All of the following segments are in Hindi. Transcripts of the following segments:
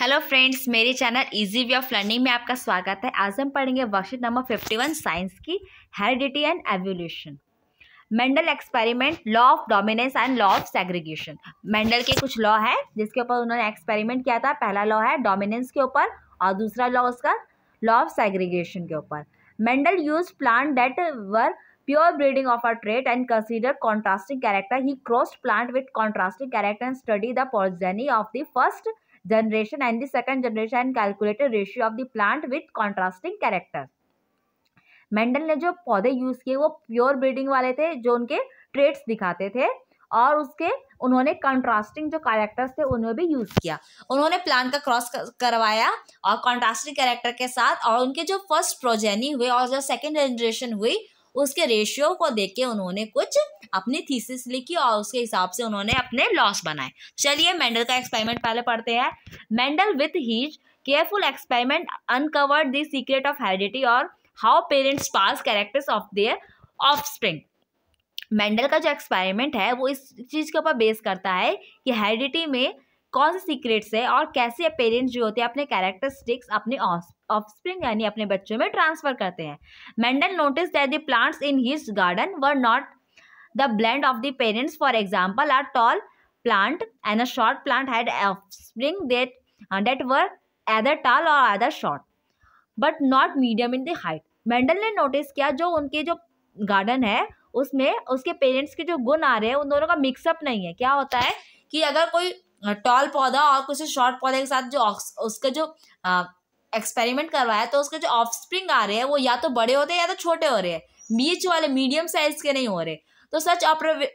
हेलो फ्रेंड्स मेरे channel easy way of learning में आपका स्वागत है आज हम पढ़ेंगे worksheet number fifty one science की heredity and evolution Mendel experiment law of dominance and law of segregation Mendel के कुछ लॉ है जिसके ऊपर उन्होंने एक्सपेरिमेंट किया था पहला लॉ है डोमिनेंस के ऊपर और दूसरा लॉ उसका लॉ ऑफ सेग्रीगेशन के ऊपर Mendel use plant that were pure breeding of a trait and consider contrasting character he crossed plant with contrasting character and study the progeny of the first generation and the second generation calculated ratio of the plant with contrasting character Mendel ने जो पौधे यूज़ किए वो प्योर ब्रीडिंग वाले थे जो उनके ट्रेड्स दिखाते थे और उसके उन्होंने कंट्रास्टिंग जो कैरेक्टर्स थे उन्हें भी यूज़ किया उन्होंने प्लांट का क्रॉस करवाया और कंट्रास्टिंग कैरेक्टर के साथ और उनके जो फर्स्ट प्रोजेनी हुए और जो सेकंड जनरेशन हुई उसके रेशियो को देख के उन्होंने कुछ अपनी थीसिस लिखी और उसके हिसाब से उन्होंने अपने लॉस बनाए चलिए मेंडल का एक्सपेरिमेंट पहले पढ़ते हैं Mendel with his careful experiment uncovered the secret of heredity और how parents pass characters of their offspring Mendel का जो एक्सपेरिमेंट है वो इस चीज़ के ऊपर बेस करता है कि हेरिडिटी में कौन से सीक्रेट्स है और कैसे पेरेंट्स जो होते हैं अपने कैरेक्टरिस्टिक्स अपने ऑफस्प्रिंग यानी अपने बच्चों में ट्रांसफर करते हैं Mendel notice that the plants in his garden were not the blend of the parents for example are tall plant and a short plant had offspring that that were either tall or either short but not medium in the height Mendel ने नोटिस किया जो उनके जो गार्डन है उसमें उसके पेरेंट्स के जो गुण आ रहे हैं उन दोनों का मिक्सअप नहीं है क्या होता है कि अगर कोई टॉल पौधा और कुछ शॉर्ट पौधे के साथ जो उसका जो एक्सपेरिमेंट करवाया तो उसके जो ऑफ स्प्रिंग आ रहे हैं वो या तो बड़े होते हैं या तो छोटे हो रहे हैं बीच वाले मीडियम साइज के नहीं हो रहे तो such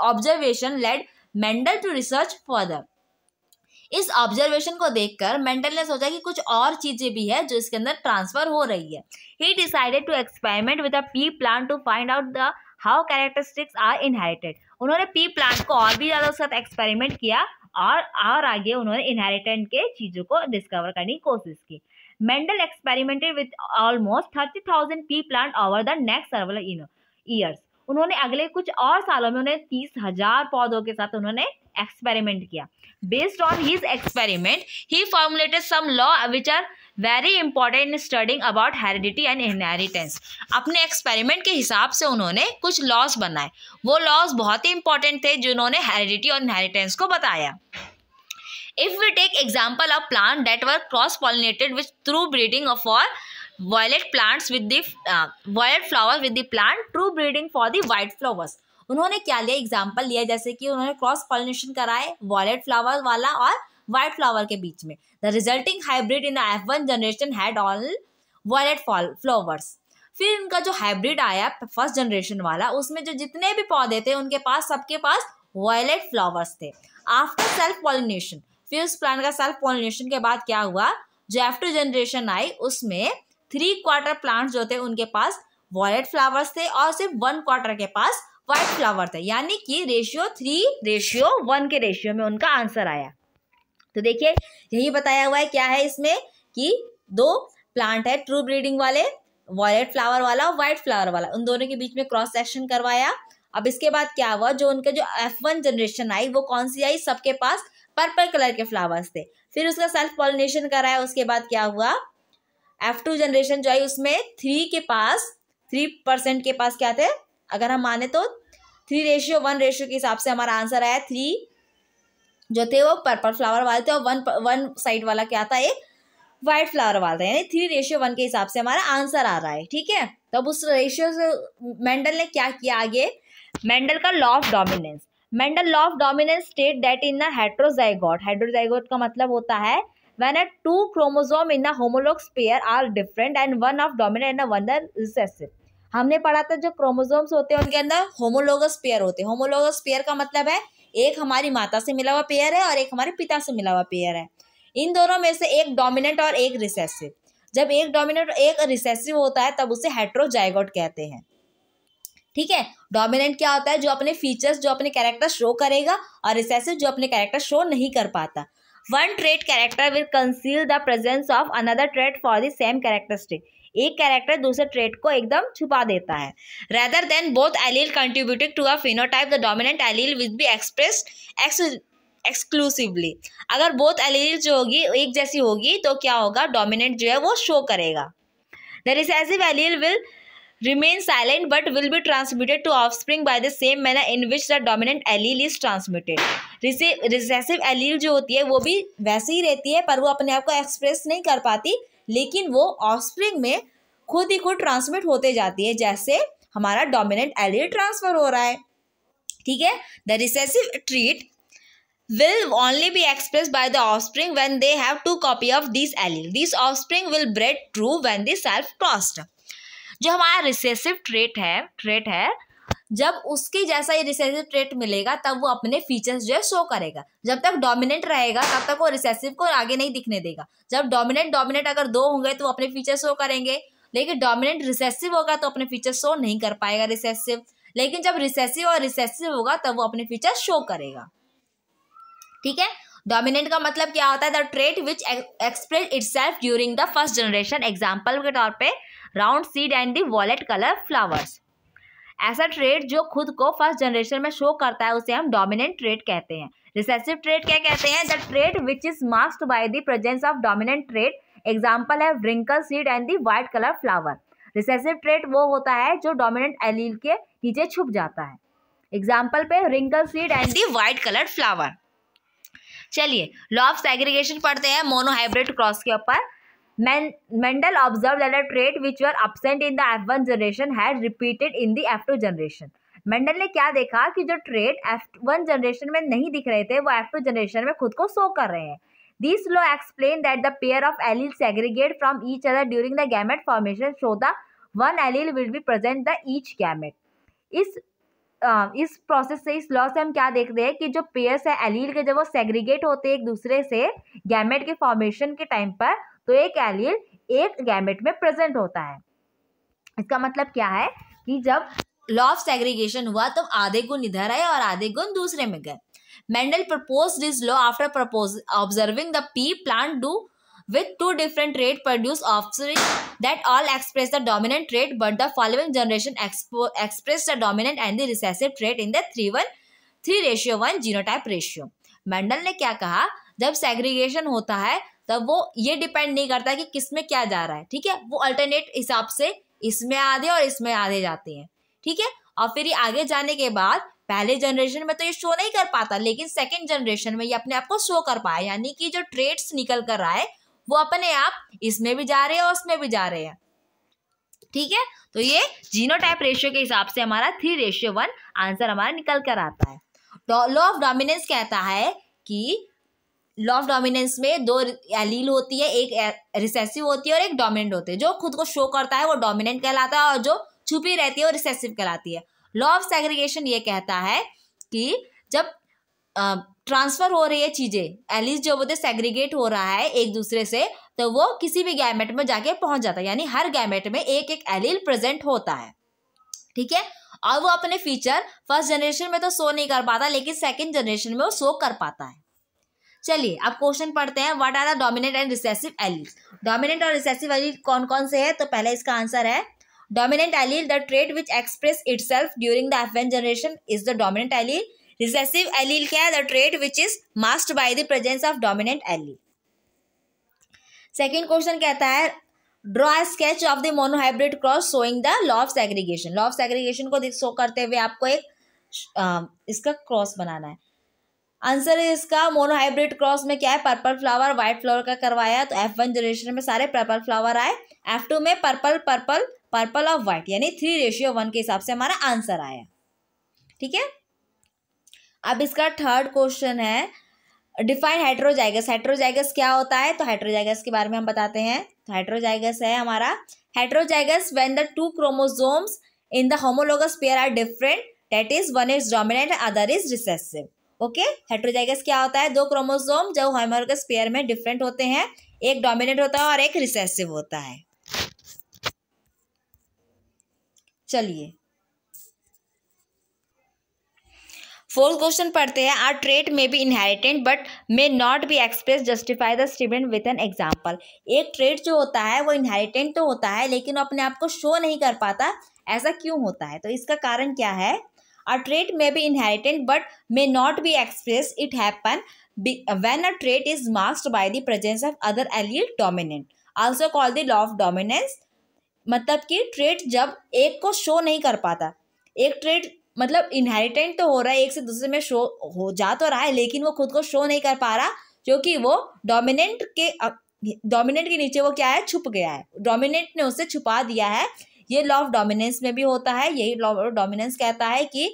observation led Mendel to research further इस ऑब्जर्वेशन को देखकर मेंडल ने सोचा कि कुछ और चीज़ें भी है जो इसके अंदर ट्रांसफर हो रही है he decided to experiment with a pea plant to find out the how characteristics are inherited उन्होंने पी प्लांट को और भी ज़्यादा उसके साथ एक्सपेरिमेंट किया और और आगे उन्होंने इनहेरिटेंट के चीज़ों को डिस्कवर करने की कोशिश की Mendel experimented with almost thirty thousand pea plant over the next several in years उन्होंने अगले कुछ और सालों में उन्हें तीस हजार पौधों के साथ उन्होंने एक्सपेरिमेंट किया based on his experiment he formulated some law which are very important in studying about heredity and inheritance अपने एक्सपेरिमेंट के हिसाब से उन्होंने कुछ लॉज बनाए वो लॉज बहुत ही इंपॉर्टेंट थे जिन्होंने हेरिडिटी और इनहेरिटेंस को बताया if we take example of plant that were cross pollinated with through breeding of all violet plants with the violet flower with the plant true breeding for the white flowers उन्होंने क्या लिया एग्जाम्पल लिया जैसे कि उन्होंने क्रॉस पॉलिनेशन कराए वॉयलेट फ्लावर वाला और वाइट फ्लावर के बीच में the resulting hybrid in F one generation had all violet flowers फिर इनका जो हाइब्रिड आया फर्स्ट जनरेशन वाला उसमें जो जितने भी पौधे थे उनके पास सबके पास वॉयलेट फ्लावर्स थे आफ्टर सेल्फ पॉलिनेशन फिर उस प्लांट का सेल्फ पॉलिनेशन के बाद क्या हुआ जो एफ्टर जनरेशन आई उसमें थ्री क्वार्टर प्लांट जो थे उनके पास वॉयलेट फ्लावर्स थे और सिर्फ वन क्वार्टर के पास व्हाइट फ्लावर थे यानी कि रेशियो थ्री रेशियो वन के रेशियो में उनका आंसर आया तो देखिए यही बताया हुआ है क्या है इसमें कि दो प्लांट है ट्रू ब्रीडिंग वाले वॉयलेट फ्लावर वाला और व्हाइट फ्लावर वाला उन दोनों के बीच में क्रॉस सेक्शन करवाया अब इसके बाद क्या हुआ जो उनके जो एफ वन जनरेशन आई वो कौन सी आई सबके पास पर्पल कलर के फ्लावर्स थे फिर उसका सेल्फ पॉलिनेशन कराया उसके बाद क्या हुआ एफ टू जनरेशन जो आई उसमें थ्री के पास थ्री परसेंट के पास क्या थे अगर हम माने तो थ्री रेशियो वन रेशियो के हिसाब से हमारा आंसर आया थ्री जो थे वो पर्पल फ्लावर वाले थे और वन वन साइड वाला क्या था एक व्हाइट फ्लावर वाला यानी थ्री रेशियो वन के हिसाब से हमारा आंसर आ रहा है ठीक है तब तो उस रेशियो से मेंडल ने क्या किया आगे मेंडल का law of dominance Mendel law of dominance state that in heterozygote heterozygote का मतलब होता है when a two chromosome in the homologous are different and one of of dominant and one हमने पढ़ा था जो क्रोमोजोम्स होते हैं उनके अंदर होमोलोगस पेयर होते हैं होमोलोगस पेयर का मतलब है एक हमारी माता से मिला हुआ पेयर है और एक हमारे पिता से मिला हुआ पेयर है इन दोनों में से एक डोमिनेंट और एक रिसेसिव जब एक डोमिनेंट और एक रिसेसिव होता है तब उसे हेट्रोजाइगोट कहते हैं ठीक है डोमिनेंट क्या होता है जो अपने फीचर्स जो अपने कैरेक्टर शो करेगा और रिसेसिव जो अपने कैरेक्टर शो नहीं कर पाता one trait character will conceal the presence of another trait for the same characteristic एक कैरेक्टर दूसरे ट्रेड को एकदम छुपा देता है rather than both allele contributed to a phenotype the dominant allele will be expressed exclusively अगर बोथ एलील जो होगी एक जैसी होगी तो क्या होगा डोमिनेंट जो है वो शो करेगा the recessive allele will remain silent but will be transmitted to offspring by the same manner in which the dominant allele is transmitted recessive allele जो होती है वो भी वैसे ही रहती है पर वो अपने आप को एक्सप्रेस नहीं कर पाती लेकिन वो ऑफस्प्रिंग में खुद ही खुद ट्रांसमिट होते जाती है जैसे हमारा डोमिनेंट एलील ट्रांसफर हो रहा है ठीक है the recessive trait will only be express by the offspring when they have two copy of this allele. This offspring will bred true when they self crossed जो हमारा रिसेसिव ट्रेट है ट्रेट है जब उसके जैसा ये रिसेसिव ट्रेट मिलेगा तब वो अपने फीचर्स जो है शो करेगा जब तक डोमिनेंट रहेगा तब तक वो रिसेसिव को आगे नहीं दिखने देगा जब डोमिनेंट डोमिनेंट अगर दो होंगे तो वो अपने फीचर शो करेंगे लेकिन डोमिनेंट रिसेसिव होगा तो अपने फीचर शो नहीं कर पाएगा रिसेसिव लेकिन जब रिसेसिव और रिसेसिव होगा तब वो अपने फीचर शो करेगा ठीक है डोमिनेंट का मतलब क्या होता है the trait which express itself during the first generation example के तौर पर round seed and the violet colour flowers ऐसा ट्रेड जो खुद को फर्स्ट जनरेशन में शो करता है उसे हम डोमिनेंट ट्रेड कहते हैं रिसेसिव ट्रेड क्या कहते हैं the trait which is masked by the presence of dominant trait example है wrinkle seed and the white colour flower recessive trait वो होता है जो डोमिनेंट एलील के नीचे छुप जाता है एग्जाम्पल पे wrinkle seed and the white colour flower चलिए लॉ ऑफ सेग्रीगेशन पढ़ते हैं मोनोहाइब्रिड क्रॉस के ऊपर Men Mendel observed trait which trait which were absent in the F1 generation had repeated in the F2 generation. Mendel ने क्या देखा कि जो ट्रेड एफ वन जनरेशन में नहीं दिख रहे थे वो एफ टू जनरेशन में खुद को शो कर रहे हैं this law explain that the pair of allele segregate from each other during the gamete formation so the one allele will be present the each gamete इस इस प्रोसेस से इस लॉ से हम क्या देखते हैं कि जो पेयर्स है एलील के जब वो सेग्रीगेट होते हैं एक दूसरे से गैमेट के फॉर्मेशन के टाइम पर तो एक एलियल एक गैमेट में प्रेजेंट होता है इसका मतलब क्या है कि जब लॉ ऑफ सेग्रीगेशन हुआ तब तो आधे गुण इधर आए और आधे गुण दूसरे में गए Mendel propose this law after propose observing the pea plant do with two different trait produce of that all express the dominant trait but the following generation express the dominant and the recessive trait in the three one three ratio one genotype ratio Mendel ने क्या कहा जब सेग्रीगेशन होता है तब तो वो ये डिपेंड नहीं करता कि किस में क्या जा रहा है ठीक है वो अल्टरनेट हिसाब से इसमें आधे और इसमें आधे जाते हैं ठीक है और फिर ये आगे जाने के बाद पहले जनरेशन में तो ये शो नहीं कर पाता लेकिन सेकेंड जनरेशन में ये अपने आप को शो कर पाया यानी कि जो ट्रेड्स निकल कर रहा है वो अपने आप इसमें भी जा रहे हैं और उसमें भी जा रहे हैं ठीक है तो ये जीनो टाइप रेशियो के हिसाब से हमारा थ्री रेशियो वन आंसर हमारा निकल कर आता है लॉ ऑफ डोमिनेंस कहता है कि लॉ ऑफ डोमिनेंस में दो एलील होती है एक रिसेसिव होती है और एक डोमिनेंट होती है जो खुद को शो करता है वो डोमिनेंट कहलाता है और जो छुपी रहती है वो रिसेसिव कहलाती है लॉ ऑफ सेग्रीगेशन ये कहता है कि जब ट्रांसफर हो रही है चीज़ें एलिस जो बोलते सेग्रीगेट हो रहा है एक दूसरे से तो वो किसी भी गैमेट में जाके पहुंच जाता है यानी हर गैमेट में एक एक एलील प्रेजेंट होता है ठीक है और वो अपने फीचर फर्स्ट जनरेशन में तो शो नहीं कर पाता लेकिन सेकेंड जनरेशन में वो शो कर पाता है चलिए अब क्वेश्चन पढ़ते हैं what are the dominant and recessive allele dominant और रिसेसिव एलील कौन कौन से हैं तो पहले इसका आंसर है dominant allele the trait which express itself during the F generation is the dominant allele recessive allele क्या है the trait which is masked by the presence of dominant allele second question कहता है draw a sketch of the monohybrid cross showing the law of segregation law of segregation को शो करते हुए आपको एक आ, इसका क्रॉस बनाना है आंसर है इसका मोनोहाइब्रिड क्रॉस में क्या है पर्पल फ्लावर व्हाइट फ्लावर का करवाया तो एफ वन जनरेशन में सारे पर्पल फ्लावर आए एफ टू में पर्पल पर्पल पर्पल और व्हाइट यानी थ्री रेशियो वन के हिसाब से हमारा आंसर आया ठीक है अब इसका थर्ड क्वेश्चन है डिफाइन हाइड्रोजाइगस हाइड्रोजाइगस क्या होता है तो हाइड्रोजाइगस के बारे में हम बताते हैं तो हाइड्रोजाइगस है हमारा heterozygous when the two chromosomes in the homologous pair are different that is one is dominant other is recessive okay heterozygous क्या होता है दो क्रोमोसोम जो होमोर्गस पेयर में डिफरेंट होते हैं एक डोमिनेट होता है और एक रिसेसिव होता है चलिए फोर्थ क्वेश्चन पढ़ते हैं a trait may be inherited but may not be express justify the student with an example एक ट्रेट जो होता है वो इनहेरिटेंट तो होता है लेकिन अपने आप को शो नहीं कर पाता ऐसा क्यों होता है तो इसका कारण क्या है a trait may be inherited but may not be express it happen when a trait is masked by the presence of other allele dominant also call the law of dominance मतलब कि ट्रेड जब एक को शो नहीं कर पाता एक ट्रेड मतलब इनहेरिटेंट तो हो रहा है एक से दूसरे में शो हो जा तो रहा है लेकिन वो खुद को शो नहीं कर पा रहा क्योंकि वो डोमिनेंट के डोमिनेंट के नीचे वो क्या है छुप गया है डोमिनेंट ने उसे छुपा दिया है ये लॉ ऑफ डोमिनेंस में भी होता है यही लॉ ऑफ डोमिनेंस कहता है कि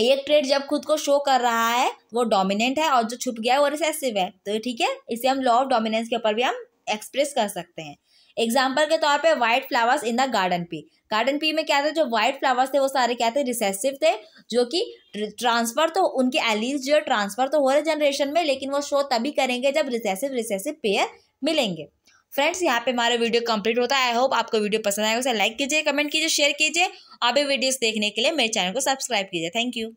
एक ट्रेड जब खुद को शो कर रहा है वो डोमिनेंट है और जो छुप गया है वो रिसेसिव है तो ठीक है इसे हम लॉ ऑफ डोमिनेंस के ऊपर भी हम एक्सप्रेस कर सकते हैं एग्जाम्पल के तौर पे white flowers in the garden pea garden pea में क्या था जो व्हाइट फ्लावर्स थे वो सारे क्या थे रिसेसिव थे जो कि ट्रांसफ़र तो उनके एलिज जो है ट्रांसफ़र तो हो रहे जनरेशन में लेकिन वो शो तभी करेंगे जब रिसेसिव रिसेसिव पेयर मिलेंगे फ्रेंड्स यहाँ पे हमारा वीडियो कंप्लीट होता है आई होप आपको वीडियो पसंद आएगा उसे लाइक कीजिए कमेंट कीजिए शेयर कीजिए और भी वीडियोस देखने के लिए मेरे चैनल को सब्सक्राइब कीजिए थैंक यू